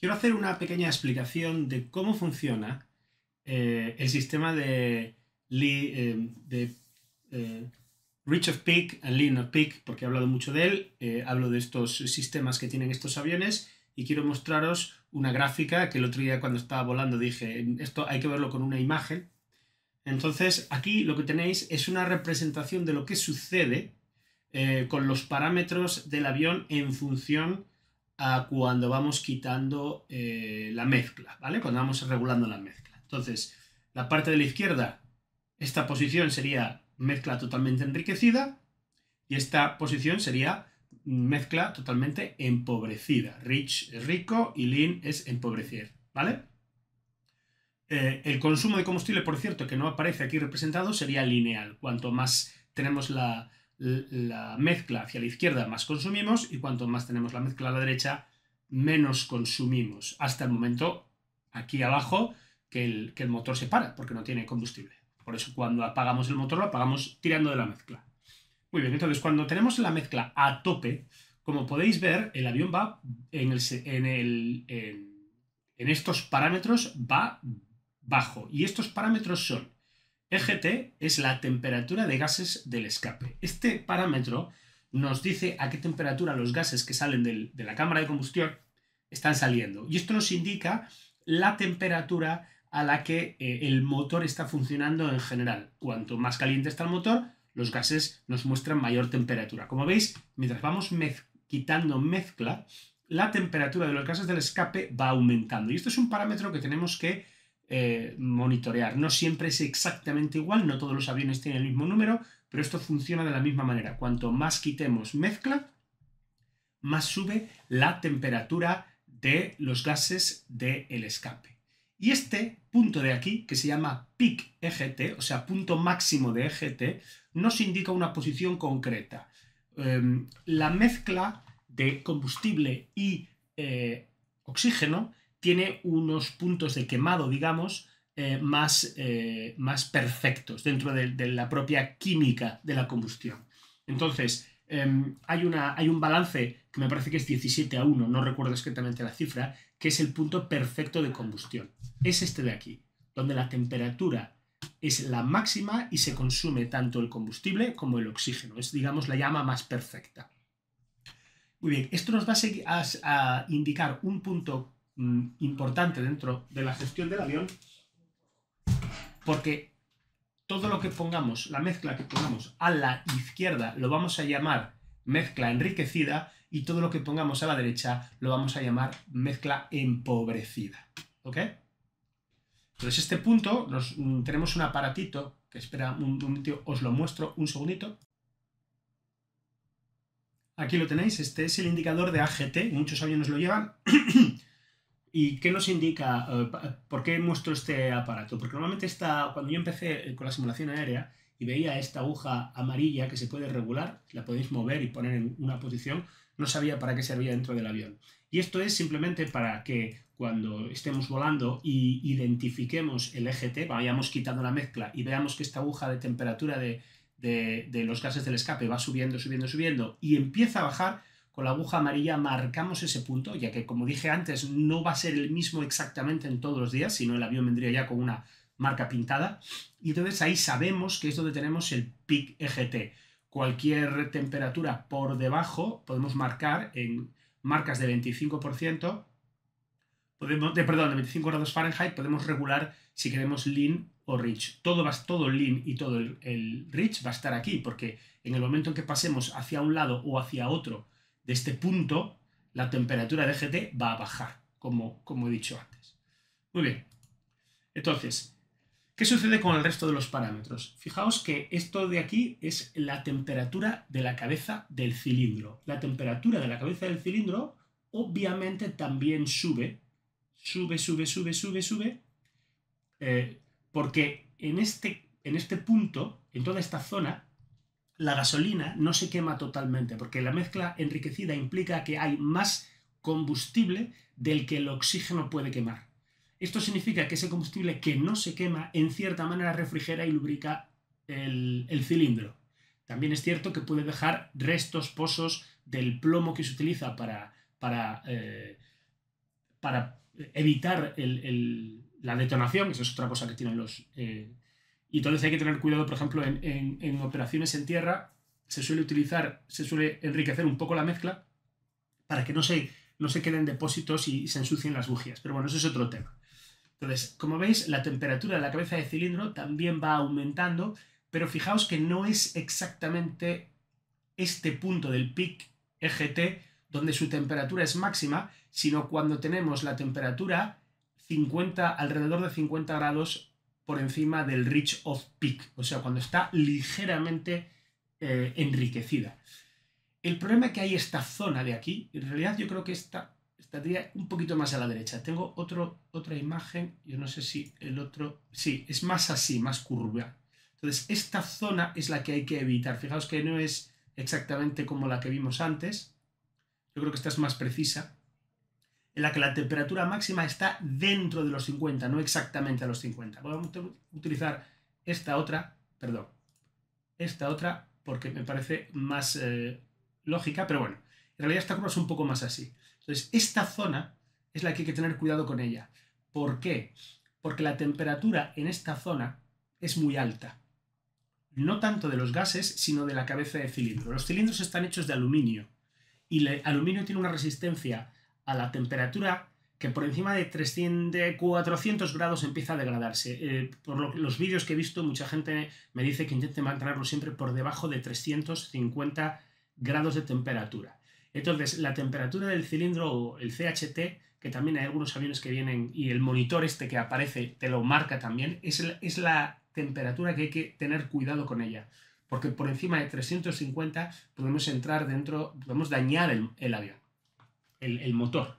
Quiero hacer una pequeña explicación de cómo funciona eh, el sistema de, eh, eh, Richard of Peak and Lean Peak, porque he hablado mucho de él, hablo de estos sistemas que tienen estos aviones y quiero mostraros una gráfica que el otro día cuando estaba volando dije, esto hay que verlo con una imagen. Entonces, aquí lo que tenéis es una representación de lo que sucede con los parámetros del avión en función a cuando vamos quitando eh, la mezcla, ¿vale? Cuando vamos regulando la mezcla. Entonces, la parte de la izquierda, esta posición sería mezcla totalmente enriquecida y esta posición sería mezcla totalmente empobrecida. Rich es rico y lean es empobrecer, ¿vale? Eh, el consumo de combustible, por cierto, que no aparece aquí representado, sería lineal. Cuanto más tenemos la, la mezcla hacia la izquierda más consumimos y cuanto más tenemos la mezcla a la derecha, menos consumimos. Hasta el momento, aquí abajo, que el, motor se para porque no tiene combustible. Por eso cuando apagamos el motor lo apagamos tirando de la mezcla. Muy bien, entonces cuando tenemos la mezcla a tope, como podéis ver, el avión va en estos parámetros, va bajo. Y estos parámetros son EGT es la temperatura de gases del escape. Este parámetro nos dice a qué temperatura los gases que salen de la cámara de combustión están saliendo. Y esto nos indica la temperatura a la que eh, el motor está funcionando en general. Cuanto más caliente está el motor, los gases nos muestran mayor temperatura. Como veis, mientras vamos quitando mezcla, la temperatura de los gases del escape va aumentando. Y esto es un parámetro que tenemos que eh, monitorear. No siempre es exactamente igual, no todos los aviones tienen el mismo número, pero esto funciona de la misma manera. Cuanto más quitemos mezcla, más sube la temperatura de los gases del el escape. Y este punto de aquí, que se llama peak EGT, o sea, punto máximo de EGT, nos indica una posición concreta. Em, la mezcla de combustible y eh, oxígeno tiene unos puntos de quemado, digamos, eh, más, eh, más, perfectos dentro de, la propia química de la combustión. Entonces, em, hay, una, hay un balance que me parece que es 17 a 1, no recuerdo exactamente la cifra, que es el punto perfecto de combustión. Es este de aquí, donde la temperatura es la máxima y se consume tanto el combustible como el oxígeno. Es, digamos, la llama más perfecta. Muy bien, esto nos va a, a, indicar un punto Mm, importante dentro de la gestión del avión, porque todo lo que pongamos, la mezcla que pongamos a la izquierda, lo vamos a llamar mezcla enriquecida y todo lo que pongamos a la derecha lo vamos a llamar mezcla empobrecida. ¿Ok? Entonces, este punto, mm, tenemos un aparatito que espera un, momento, os lo muestro un segundito. Aquí lo tenéis, este es el indicador de AGT, muchos aviones lo llevan. ¿Y qué nos indica? Eh, ¿Por qué muestro este aparato? Porque normalmente está cuando yo empecé eh, con la simulación aérea y veía esta aguja amarilla que se puede regular, la podéis mover y poner en una posición, no sabía para qué servía dentro del avión. Y esto es simplemente para que cuando estemos volando y identifiquemos el EGT, vayamos quitando la mezcla y veamos que esta aguja de temperatura de, de los gases del escape va subiendo, subiendo, subiendo y empieza a bajar, con la aguja amarilla marcamos ese punto, ya que como dije antes, no va a ser el mismo exactamente en todos los días, sino el avión vendría ya con una marca pintada. Y entonces ahí sabemos que es donde tenemos el pic EGT. Cualquier temperatura por debajo podemos marcar en marcas de 25%, podemos, de, perdón, de 25 grados Fahrenheit, podemos regular si queremos lean o rich. Todo, va, todo lean y todo el, el rich va a estar aquí, porque en el momento en que pasemos hacia un lado o hacia otro, de este punto, la temperatura de GT va a bajar, como, como he dicho antes. Muy bien. Entonces, ¿qué sucede con el resto de los parámetros? Fijaos que esto de aquí es la temperatura de la cabeza del cilindro. La temperatura de la cabeza del cilindro obviamente también sube, sube, sube, sube, sube, sube, eh, porque en este, en este punto, en toda esta zona, la gasolina no se quema totalmente, porque la mezcla enriquecida implica que hay más combustible del que el oxígeno puede quemar. Esto significa que ese combustible que no se quema, en cierta manera, refrigera y lubrica el, cilindro. También es cierto que puede dejar restos, pozos del plomo que se utiliza para, para, eh, para evitar la detonación, que es otra cosa que tienen los, eh, y entonces hay que tener cuidado, por ejemplo, en, operaciones en tierra se suele utilizar, se suele enriquecer un poco la mezcla para que no se, no se queden depósitos y se ensucien las bujías. Pero bueno, eso es otro tema. Entonces, como veis, la temperatura de la cabeza de cilindro también va aumentando, pero fijaos que no es exactamente este punto del pic EGT donde su temperatura es máxima, sino cuando tenemos la temperatura alrededor de 50 grados por encima del reach of peak, o sea, cuando está ligeramente eh, enriquecida. El problema es que hay esta zona de aquí, en realidad yo creo que esta estaría un poquito más a la derecha. Tengo otra imagen, yo no sé si el otro... Sí, es más así, más curva. Entonces, esta zona es la que hay que evitar. Fijaos que no es exactamente como la que vimos antes. Yo creo que esta es más precisa en la que la temperatura máxima está dentro de los 50, no exactamente a los 50. Vamos a utilizar esta otra, perdón, esta otra porque me parece más eh, lógica, pero bueno, en realidad esta curva es un poco más así. Entonces, esta zona es la que hay que tener cuidado con ella. ¿Por qué? Porque la temperatura en esta zona es muy alta. No tanto de los gases, sino de la cabeza de cilindro. Los cilindros están hechos de aluminio y el aluminio tiene una resistencia a la temperatura que por encima de, 300, 400 grados empieza a degradarse. Eh, por los vídeos que he visto, mucha gente me dice que intente mantenerlo siempre por debajo de 350 grados de temperatura. Entonces, la temperatura del cilindro o el CHT, que también hay algunos aviones que vienen y el monitor este que aparece te lo marca también, es la, es la temperatura que hay que tener cuidado con ella. Porque por encima de 350 podemos entrar dentro, podemos dañar el avión el, motor.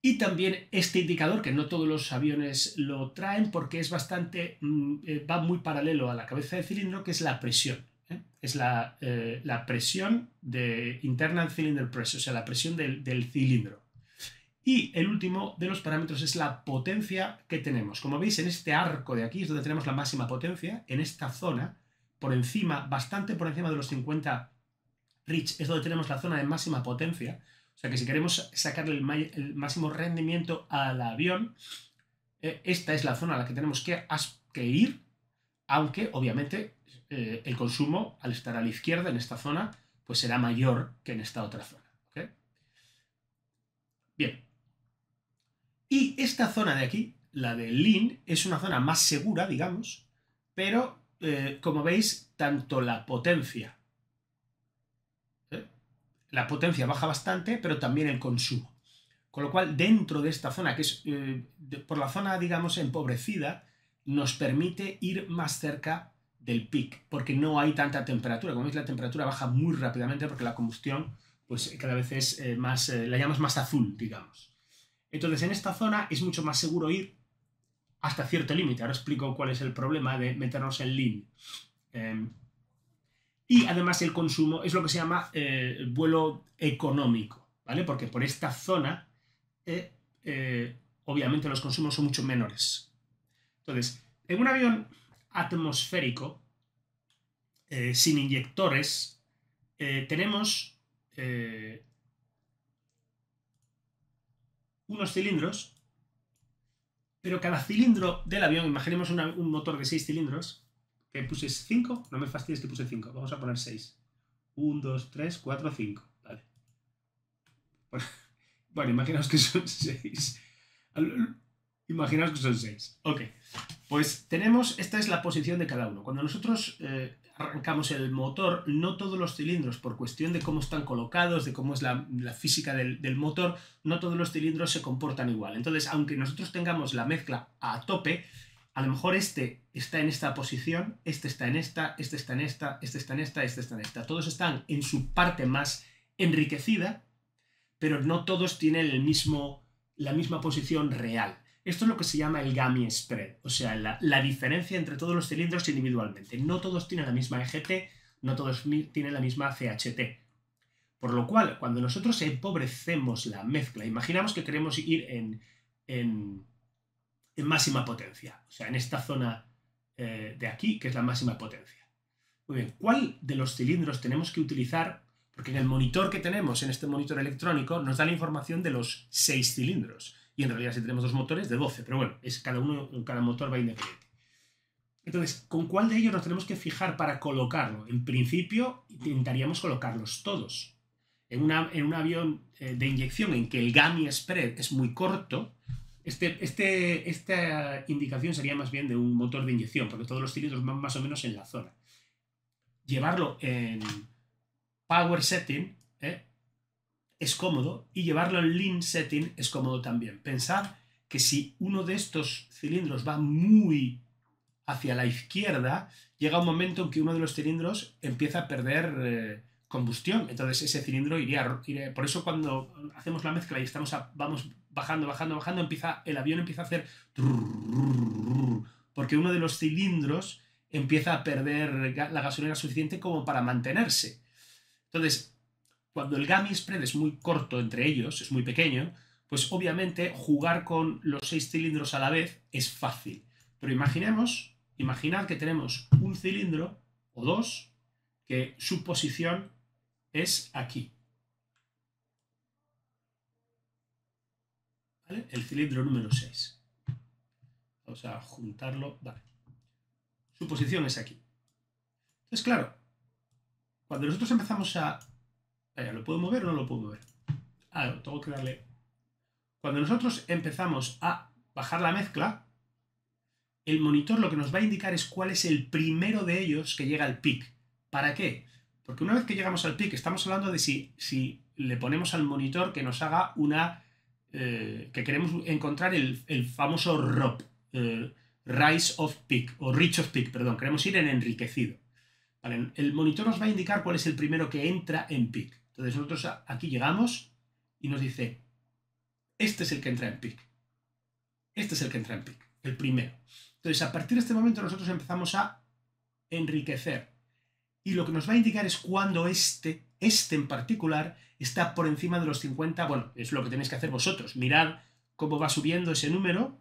Y también este indicador, que no todos los aviones lo traen porque es bastante, mm, eh, va muy paralelo a la cabeza de cilindro, que es la presión. ¿eh? Es eh, la, presión de internal cylinder pressure, o sea, la presión del, cilindro. Y el último de los parámetros es la potencia que tenemos. Como veis, en este arco de aquí es donde tenemos la máxima potencia, en esta zona, por encima, bastante por encima de los 50 Rich, es donde tenemos la zona de máxima potencia, o sea que si queremos sacarle el, máximo rendimiento al avión, eh, esta es la zona a la que tenemos que, ir, aunque obviamente eh, el consumo, al estar a la izquierda en esta zona, pues será mayor que en esta otra zona. Bien. Y esta zona de aquí, la del Lean, es una zona más segura, digamos, pero eh, como veis, tanto la potencia la potencia baja bastante, pero también el consumo. Con lo cual, dentro de esta zona, que es eh, por la zona, digamos, empobrecida, nos permite ir más cerca del pic, porque no hay tanta temperatura. Como veis, la temperatura baja muy rápidamente porque la combustión, pues cada vez es eh, más, eh, la llamamos más azul, digamos. Entonces, en esta zona es mucho más seguro ir hasta cierto límite. Ahora explico cuál es el problema de meternos en lean. Em, y además el consumo es lo que se llama eh, vuelo económico, ¿vale? Porque por esta zona, eh, eh, obviamente los consumos son mucho menores. Entonces, en un avión atmosférico, sin inyectores, tenemos unos cilindros, pero cada cilindro del avión, imaginemos un motor de 6 cilindros, ¿Qué puse 5? No me fastidies que puse 5. Vamos a poner 6. 1, 2, 3, 4, 5. Vale. Bueno, imaginaos que son 6. Imaginaos que son 6. Ok. Pues tenemos, esta es la posición de cada uno. Cuando nosotros eh, arrancamos el motor, no todos los cilindros, por cuestión de cómo están colocados, de cómo es la, física del, motor, no todos los cilindros se comportan igual. Entonces, aunque nosotros tengamos la mezcla a tope, a lo mejor este está en esta posición, este está en esta, este está en esta, este está en esta, este está en esta. Todos están en su parte más enriquecida, pero no todos tienen el mismo, la misma posición real. Esto es lo que se llama el gami Spread, o sea, la, diferencia entre todos los cilindros individualmente. No todos tienen la misma EGT, no todos tienen la misma CHT. Por lo cual, cuando nosotros empobrecemos la mezcla, imaginamos que queremos ir en en máxima potencia, o sea, en esta zona eh, de aquí, que es la máxima potencia. Muy bien, ¿cuál de los cilindros tenemos que utilizar? Porque en el monitor que tenemos, en este monitor electrónico, nos da la información de los seis cilindros. Y en realidad si tenemos dos motores, de 12, pero bueno, es cada uno, cada motor va independiente. Entonces, ¿con cuál de ellos nos tenemos que fijar para colocarlo? En principio, intentaríamos colocarlos todos. En, en un avión eh, de inyección en que el GAMI spread es muy corto, este, este, esta indicación sería más bien de un motor de inyección, porque todos los cilindros van más o menos en la zona. Llevarlo en power setting ¿eh? es cómodo y llevarlo en lean setting es cómodo también. Pensad que si uno de estos cilindros va muy hacia la izquierda, llega un momento en que uno de los cilindros empieza a perder eh, combustión. Entonces ese cilindro iría, Por eso cuando hacemos la mezcla y estamos a, vamos bajando, bajando, bajando, empieza, el avión empieza a hacer... Porque uno de los cilindros empieza a perder la gasolina suficiente como para mantenerse. Entonces, cuando el Gami spread es muy corto entre ellos, es muy pequeño, pues obviamente jugar con los seis cilindros a la vez es fácil. Pero imaginemos, imaginar que tenemos un cilindro o dos, que su posición es aquí. El cilindro número 6. Vamos a juntarlo, vale. Su posición es aquí. Entonces, claro, cuando nosotros empezamos a... Vaya, ¿lo puedo mover o no lo puedo mover? Ah, tengo que darle... Cuando nosotros empezamos a bajar la mezcla, el monitor lo que nos va a indicar es cuál es el primero de ellos que llega al pic. ¿Para qué? Porque una vez que llegamos al pic, estamos hablando de si, si le ponemos al monitor que nos haga una eh, que queremos encontrar el, famoso ROP, eh, Rise of Peak, o Rich of Peak, perdón, queremos ir en enriquecido. El monitor nos va a indicar cuál es el primero que entra en Peak. Entonces nosotros aquí llegamos y nos dice, este es el que entra en Peak. Este es el que entra en Peak, el primero. Entonces a partir de este momento nosotros empezamos a enriquecer y lo que nos va a indicar es cuando este, este en particular, está por encima de los 50. Bueno, es lo que tenéis que hacer vosotros, mirad cómo va subiendo ese número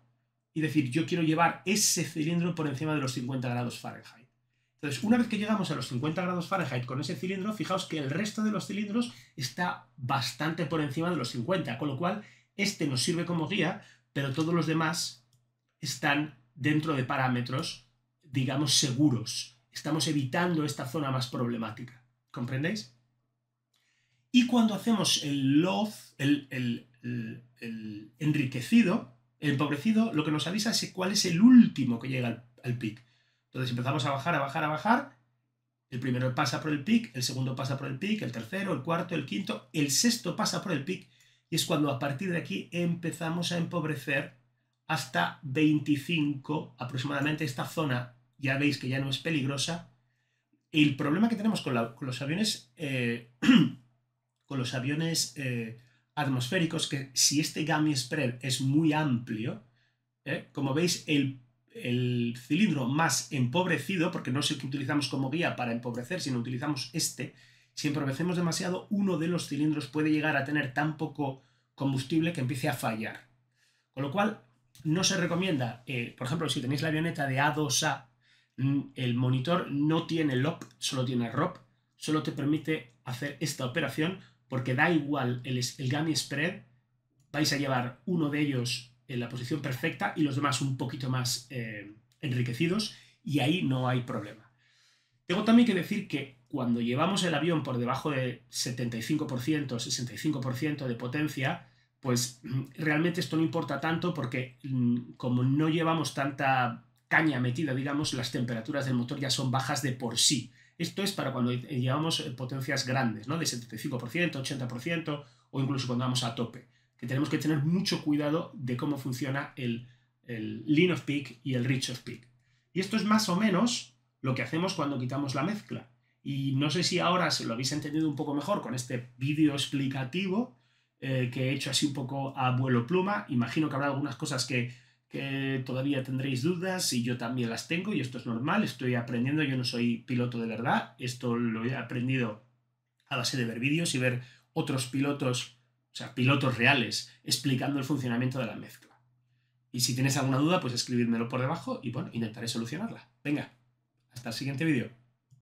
y decir, yo quiero llevar ese cilindro por encima de los 50 grados Fahrenheit. Entonces, una vez que llegamos a los 50 grados Fahrenheit con ese cilindro, fijaos que el resto de los cilindros está bastante por encima de los 50, con lo cual este nos sirve como guía, pero todos los demás están dentro de parámetros, digamos, seguros Estamos evitando esta zona más problemática. ¿Comprendéis? Y cuando hacemos el loz, el, enriquecido, el empobrecido, lo que nos avisa es cuál es el último que llega al, al pic. Entonces empezamos a bajar, a bajar, a bajar. El primero pasa por el pic, el segundo pasa por el pic, el tercero, el cuarto, el quinto, el sexto pasa por el pic. Y es cuando a partir de aquí empezamos a empobrecer hasta 25 aproximadamente esta zona ya veis que ya no es peligrosa. el problema que tenemos con, los aviones, con los aviones eh, eh, atmosféricos, que si este GAMI spread es muy amplio, eh, como veis, el, el, cilindro más empobrecido, porque no es el que utilizamos como guía para empobrecer, sino utilizamos este, si empobrecemos demasiado, uno de los cilindros puede llegar a tener tan poco combustible que empiece a fallar. Con lo cual, no se recomienda, por ejemplo, si tenéis la avioneta de A2A, Mm, el monitor no tiene LOP, solo tiene ROP, solo te permite hacer esta operación porque da igual el, el Spread, vais a llevar uno de ellos en la posición perfecta y los demás un poquito más eh, enriquecidos y ahí no hay problema. Tengo también que decir que cuando llevamos el avión por debajo de 75%, 65% de potencia, pues mm, realmente esto no importa tanto porque mm, como no llevamos tanta caña metida, digamos, las temperaturas del motor ya son bajas de por sí. Esto es para cuando llevamos eh, eh, potencias grandes, ¿no? De 75%, 80% o incluso cuando vamos a tope. Que tenemos que tener mucho cuidado de cómo funciona el, el lean of peak y el rich of peak. Y esto es más o menos lo que hacemos cuando quitamos la mezcla. Y no sé si ahora se lo habéis entendido un poco mejor con este vídeo explicativo eh, que he hecho así un poco a vuelo pluma. Imagino que habrá algunas cosas que que todavía tendréis dudas y yo también las tengo y esto es normal, estoy aprendiendo, yo no soy piloto de verdad, esto lo he aprendido a base de ver vídeos y ver otros pilotos, o sea, pilotos reales explicando el funcionamiento de la mezcla. Y si tienes alguna duda, pues escribírmelo por debajo y bueno, intentaré solucionarla. Venga, hasta el siguiente vídeo.